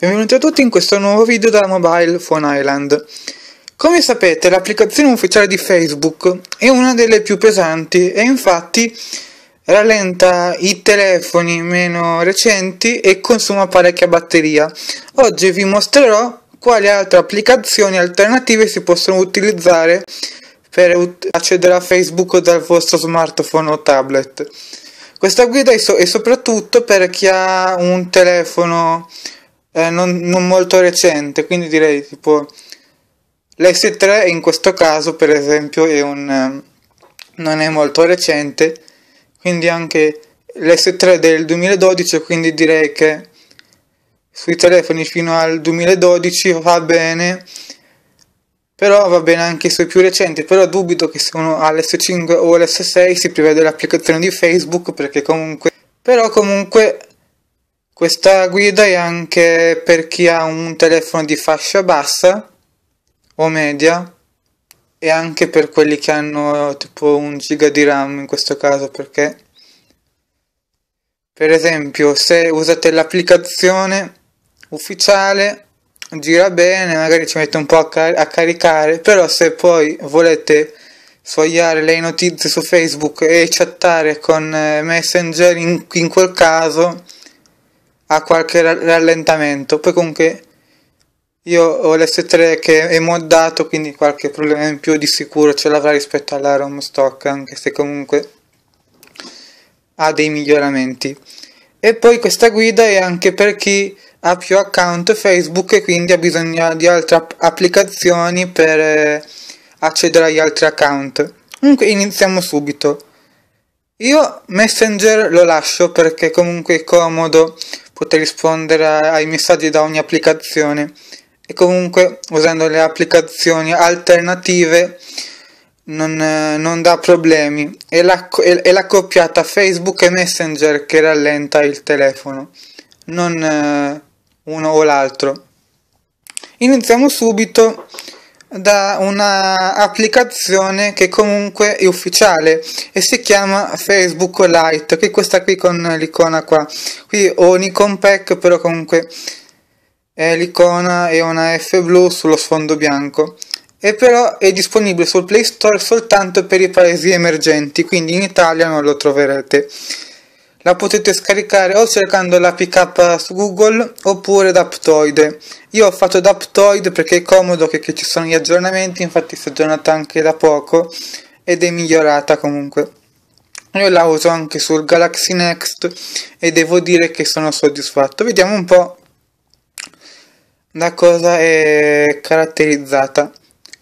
Benvenuti a tutti in questo nuovo video della Mobile Phone Island. Come sapete l'applicazione ufficiale di Facebook è una delle più pesanti e infatti rallenta i telefoni meno recenti e consuma parecchia batteria. Oggi vi mostrerò quali altre applicazioni alternative si possono utilizzare per accedere a Facebook dal vostro smartphone o tablet. Questa guida è, so è soprattutto per chi ha un telefono eh, non, non, molto recente, quindi direi tipo l'S3 in questo caso per esempio è un, ehm, non è molto recente, quindi anche l'S3 del 2012, quindi direi che sui telefoni fino al 2012 va bene, però va bene anche sui più recenti, però dubito che sono all'S5 o ls 6 si prevede l'applicazione di Facebook perché comunque... Però comunque questa guida è anche per chi ha un telefono di fascia bassa o media e anche per quelli che hanno tipo un giga di RAM in questo caso perché per esempio se usate l'applicazione ufficiale gira bene, magari ci mette un po' a, car a caricare, però se poi volete sfogliare le notizie su Facebook e chattare con eh, Messenger in, in quel caso ha qualche rallentamento. Poi comunque io ho l'S3 che è moddato, quindi qualche problema in più di sicuro ce l'avrà rispetto alla ROM stock, anche se comunque ha dei miglioramenti. E poi questa guida è anche per chi ha più account Facebook e quindi ha bisogno di altre applicazioni per eh, accedere agli altri account. Comunque iniziamo subito. Io Messenger lo lascio perché comunque è comodo poter rispondere ai messaggi da ogni applicazione e comunque usando le applicazioni alternative non, eh, non dà problemi è la, è la coppiata Facebook e Messenger che rallenta il telefono non eh, uno o l'altro iniziamo subito da un'applicazione che comunque è ufficiale e si chiama Facebook Lite, che è questa qui con l'icona qua. Qui ho un icon pack, però comunque l'icona è una F blu sullo sfondo bianco e però è disponibile sul Play Store soltanto per i paesi emergenti, quindi in Italia non lo troverete. La potete scaricare o cercando la pickup su Google oppure da Aptoide. Io ho fatto da Aptoide perché è comodo che, che ci sono gli aggiornamenti, infatti si è aggiornata anche da poco ed è migliorata comunque. Io la uso anche sul Galaxy Next e devo dire che sono soddisfatto. Vediamo un po' da cosa è caratterizzata.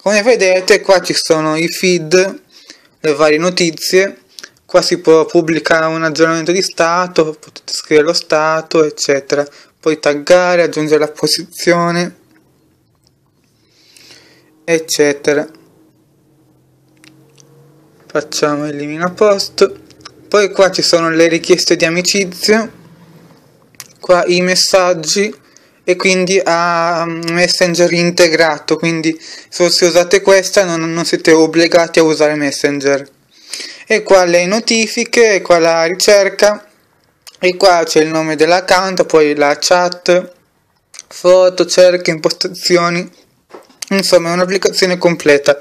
Come vedete qua ci sono i feed, le varie notizie qua si può pubblicare un aggiornamento di stato, potete scrivere lo stato, eccetera. Poi taggare, aggiungere la posizione, eccetera. Facciamo elimina post. Poi qua ci sono le richieste di amicizia, qua i messaggi e quindi a mm, Messenger integrato, quindi se usate questa non, non siete obbligati a usare Messenger e qua le notifiche e qua la ricerca e qua c'è il nome dell'account poi la chat foto cerche impostazioni insomma è un'applicazione completa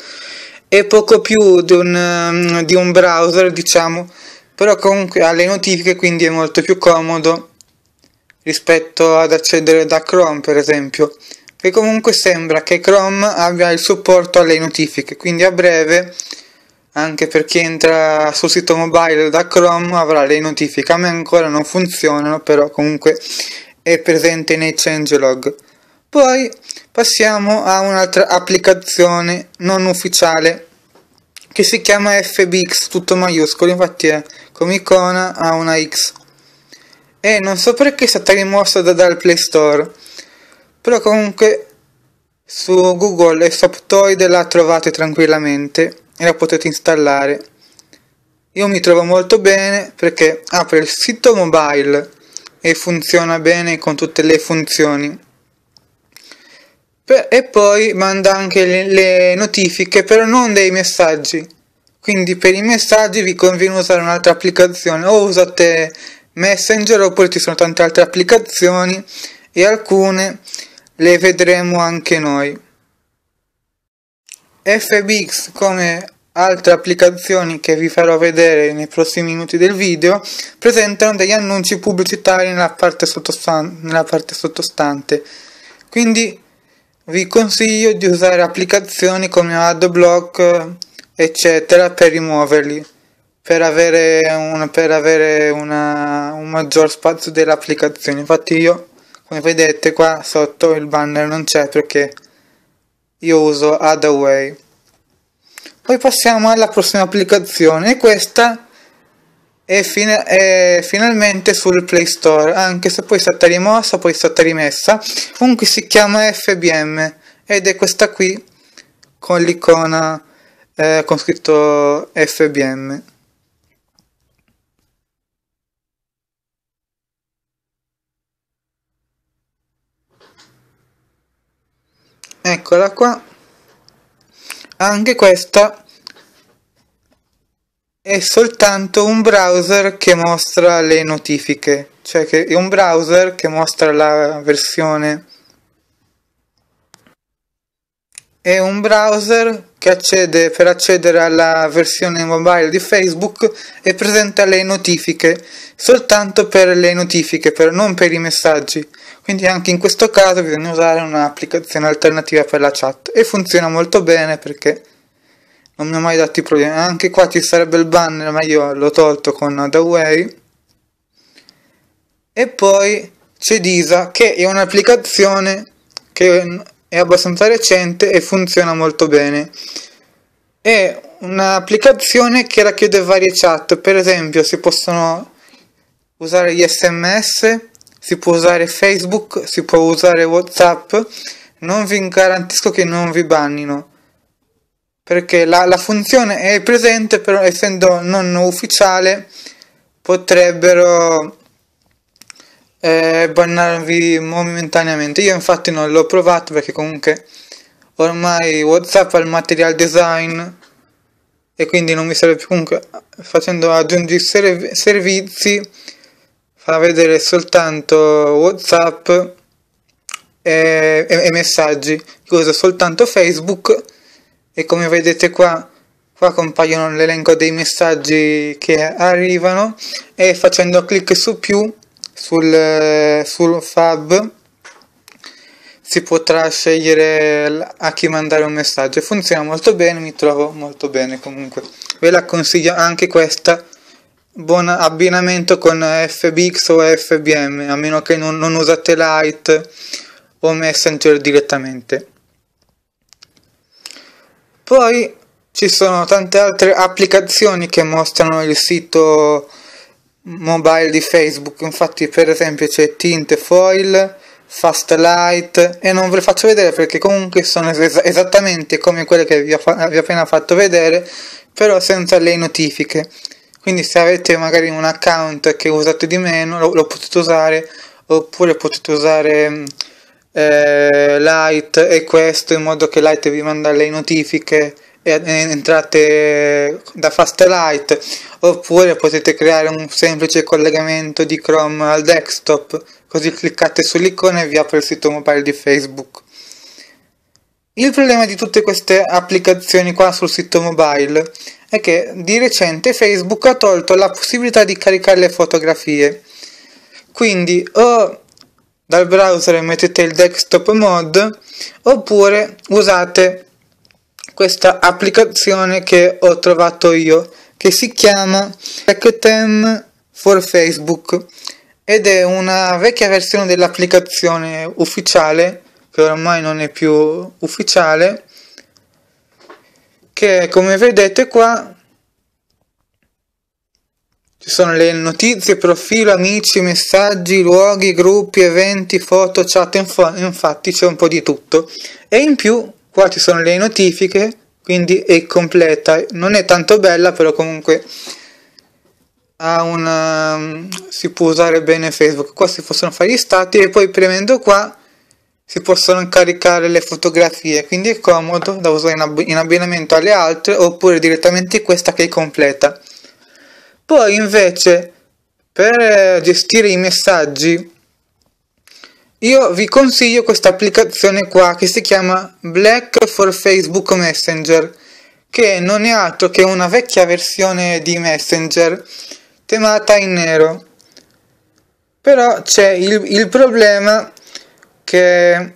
è poco più di un, mm, di un browser diciamo però comunque ha le notifiche quindi è molto più comodo rispetto ad accedere da Chrome per esempio che comunque sembra che Chrome abbia il supporto alle notifiche quindi a breve anche per chi entra sul sito mobile da Chrome avrà le notifiche, a me ancora non funzionano, però comunque è presente nei changelog. Poi passiamo a un'altra applicazione non ufficiale che si chiama FBX, tutto maiuscolo, infatti è, come icona ha una X. E non so perché è stata rimossa da, dal Play Store, però comunque su Google e Soptoid la trovate tranquillamente e la potete installare. Io mi trovo molto bene perché apre il sito mobile e funziona bene con tutte le funzioni. e poi manda anche le notifiche, però non dei messaggi. Quindi per i messaggi vi conviene usare un'altra applicazione o usate Messenger oppure ci sono tante altre applicazioni e alcune le vedremo anche noi. FBX come altre applicazioni che vi farò vedere nei prossimi minuti del video presentano degli annunci pubblicitari nella parte, nella parte sottostante quindi vi consiglio di usare applicazioni come AdBlock eccetera per rimuoverli per avere, un, per avere una, un maggior spazio dell'applicazione infatti io come vedete qua sotto il banner non c'è perché io uso Adaway. poi passiamo alla prossima applicazione questa è, fin è, finalmente sul Play Store anche se poi è stata rimossa poi è stata rimessa comunque si chiama FBM ed è questa qui con l'icona eh, con scritto FBM eccola qua anche questa è soltanto un browser che mostra le notifiche cioè che è un browser che mostra la versione è un browser che accede per accedere alla versione mobile di Facebook e presenta le notifiche soltanto per le notifiche, per, non per i messaggi. Quindi anche in questo caso bisogna usare un'applicazione alternativa per la chat e funziona molto bene perché non mi ho mai dato i problemi. Anche qua ci sarebbe il banner, ma io l'ho tolto con The Way. E poi c'è Disa che è un'applicazione che è abbastanza recente e funziona molto bene. È un'applicazione che racchiude varie chat, per esempio si possono usare gli sms, si può usare Facebook, si può usare Whatsapp, non vi garantisco che non vi bannino perché la, la, funzione è presente però essendo non ufficiale potrebbero eh, bannarvi momentaneamente. Io infatti non l'ho provato perché comunque ormai Whatsapp ha il material design e quindi non mi serve più comunque facendo aggiungere serv servizi fa vedere soltanto Whatsapp e, e, e messaggi. Io uso soltanto Facebook e come vedete qua qua compaiono l'elenco dei messaggi che arrivano e facendo clic su più sul, eh, sul fab si potrà scegliere a chi mandare un messaggio funziona molto bene mi trovo molto bene comunque ve la consiglio anche questa buon abbinamento con FBX o FBM a meno che non, non usate Lite o Messenger direttamente poi ci sono tante altre applicazioni che mostrano il sito mobile di Facebook, infatti per esempio c'è Tint Foil, Fast Light e non ve le faccio vedere perché comunque sono es esattamente come quelle che vi ho, vi ho appena fatto vedere, però senza le notifiche. Quindi se avete magari un account che usate di meno lo, lo potete usare oppure potete usare eh, Light e questo in modo che Light vi manda le notifiche entrate da Fastlight oppure potete creare un semplice collegamento di Chrome al desktop così cliccate sull'icona e vi apre il sito mobile di Facebook il problema di tutte queste applicazioni qua sul sito mobile è che di recente Facebook ha tolto la possibilità di caricare le fotografie quindi o dal browser mettete il desktop mod oppure usate questa applicazione che ho trovato io che si chiama Rectem for Facebook ed è una vecchia versione dell'applicazione ufficiale che ormai non è più ufficiale che come vedete qua ci sono le notizie, profilo, amici, messaggi, luoghi, gruppi, eventi, foto, chat, infatti c'è un po' di tutto e in più qua ci sono le notifiche quindi è completa non è tanto bella però comunque ha una, um, si può usare bene Facebook qua si possono fare gli stati e poi premendo qua si possono caricare le fotografie quindi è comodo da usare in, ab in abbinamento alle altre oppure direttamente questa che è completa poi invece per gestire i messaggi io vi consiglio questa applicazione qua che si chiama Black for Facebook Messenger, che non è altro che una vecchia versione di Messenger temata in nero. Però c'è il, il problema che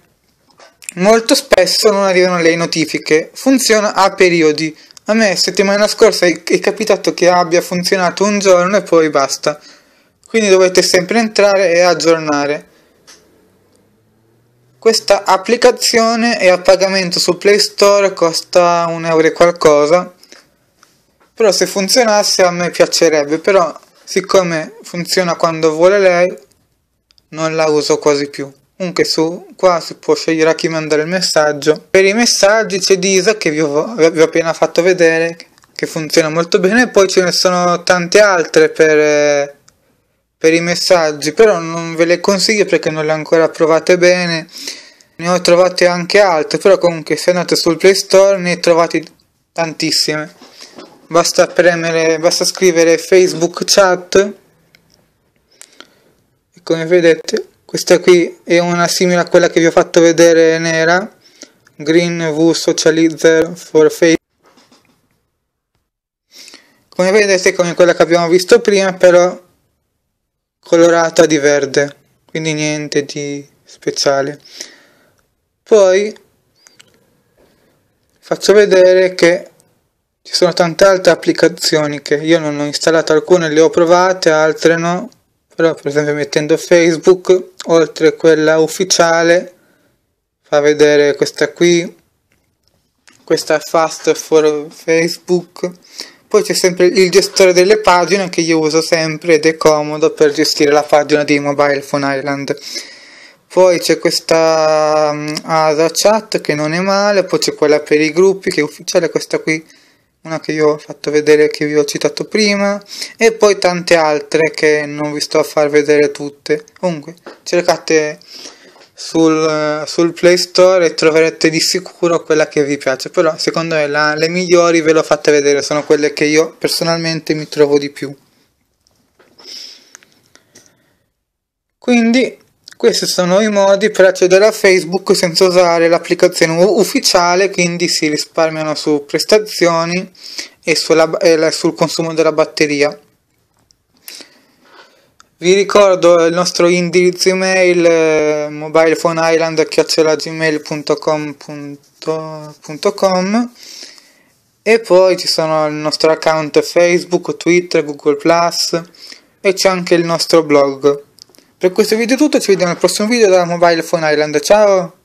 molto spesso non arrivano le notifiche. Funziona a periodi. A me settimana scorsa è capitato che abbia funzionato un giorno e poi basta. Quindi dovete sempre entrare e aggiornare. Questa applicazione è a pagamento su Play Store, costa un euro e qualcosa. Però se funzionasse a me piacerebbe, però siccome funziona quando vuole lei, non la uso quasi più. Comunque su qua si può scegliere a chi mandare il messaggio. Per i messaggi c'è Disa che vi ho, vi ho, appena fatto vedere che funziona molto bene. Poi ce ne sono tante altre per eh, per i messaggi, però non ve le consiglio perché non le ho ancora provate bene. Ne ho trovate anche altre, però comunque se andate sul Play Store ne trovate tantissime. Basta premere, basta scrivere Facebook chat. E come vedete, questa qui è una simile a quella che vi ho fatto vedere nera. Green V Socializer for Facebook come vedete come quella che abbiamo visto prima però colorata di verde, quindi niente di speciale. Poi faccio vedere che ci sono tante altre applicazioni che io non ho installato, alcune le ho provate, altre no, però per esempio mettendo Facebook, oltre quella ufficiale, fa vedere questa qui, questa Fast for Facebook, poi c'è sempre il gestore delle pagine che io uso sempre ed è comodo per gestire la pagina di Mobile Phone Island. Poi c'è questa mm, ASA chat che non è male, poi c'è quella per i gruppi che è ufficiale, questa qui, una che io ho fatto vedere che vi ho citato prima, e poi tante altre che non vi sto a far vedere tutte. Comunque, cercate sul, sul, Play Store e troverete di sicuro quella che vi piace però secondo me la, le migliori ve le ho fatte vedere sono quelle che io personalmente mi trovo di più quindi questi sono i modi per accedere a Facebook senza usare l'applicazione ufficiale quindi si risparmiano su prestazioni e, sulla, e sul consumo della batteria vi ricordo il nostro indirizzo email eh, mobilephoneisland@gmail.com.com e poi ci sono il nostro account Facebook, Twitter, Google Plus e c'è anche il nostro blog. Per questo video è tutto, ci vediamo al prossimo video da Mobile Phone Island, ciao!